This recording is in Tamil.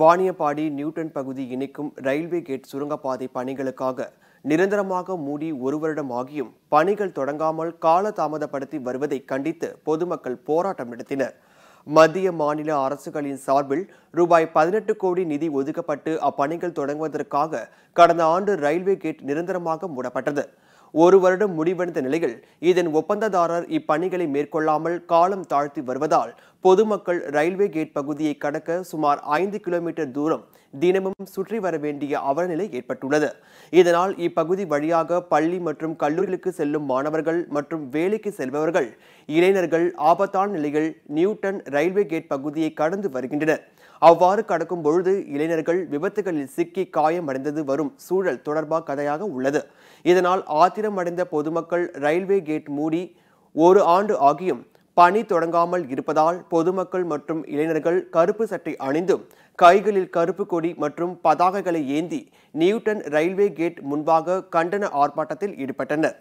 வாணியப்பாடி நியூட்டன் பகுதி இணைக்கும் ரயில்வே கேட் சுரங்கப்பாதை பணிகளுக்காக நிரந்தரமாக மூடி ஒரு வருடம் ஆகியும் பணிகள் தொடங்காமல் கால தாமதப்படுத்தி வருவதை கண்டித்து பொதுமக்கள் போராட்டம் நடத்தினர் மத்திய மாநில அரசுகளின் சார்பில் ரூபாய் பதினெட்டு கோடி நிதி ஒதுக்கப்பட்டு அப்பணிகள் தொடங்குவதற்காக கடந்த ஆண்டு ரயில்வே கேட் நிரந்தரமாக மூடப்பட்டது ஒரு வருடம் முடிவடைந்த நிலையில் இதன் ஒப்பந்ததாரர் இப்பணிகளை மேற்கொள்ளாமல் காலம் தாழ்த்தி வருவதால் பொதுமக்கள் ரயில்வே கேட் பகுதியை கடக்க சுமார் ஐந்து கிலோமீட்டர் தூரம் தினமும் சுற்றி வர வேண்டிய அவலநிலை ஏற்பட்டுள்ளது இதனால் இப்பகுதி வழியாக பள்ளி மற்றும் கல்லூரிகளுக்கு செல்லும் மாணவர்கள் மற்றும் வேலைக்கு செல்பவர்கள் இளைஞர்கள் ஆபத்தான நிலையில் நியூட்டன் ரயில்வே கேட் பகுதியை கடந்து வருகின்றனர் அவ்வாறு கடக்கும் பொழுது இளைஞர்கள் விபத்துகளில் சிக்கி காயமடைந்தது வரும் சூழல் தொடர்பாக கதையாக உள்ளது இதனால் ஆத்திரமடைந்த பொதுமக்கள் ரயில்வே கேட் மூடி ஒரு ஆண்டு ஆகியும் பணி தொடங்காமல் இருப்பதால் பொதுமக்கள் மற்றும் இளைஞர்கள் கருப்பு சட்டை அணிந்தும் கைகளில் கருப்பு கொடி மற்றும் பதாகைகளை ஏந்தி நியூட்டன் ரயில்வே கேட் முன்பாக கண்டன ஆர்ப்பாட்டத்தில் ஈடுபட்டனர்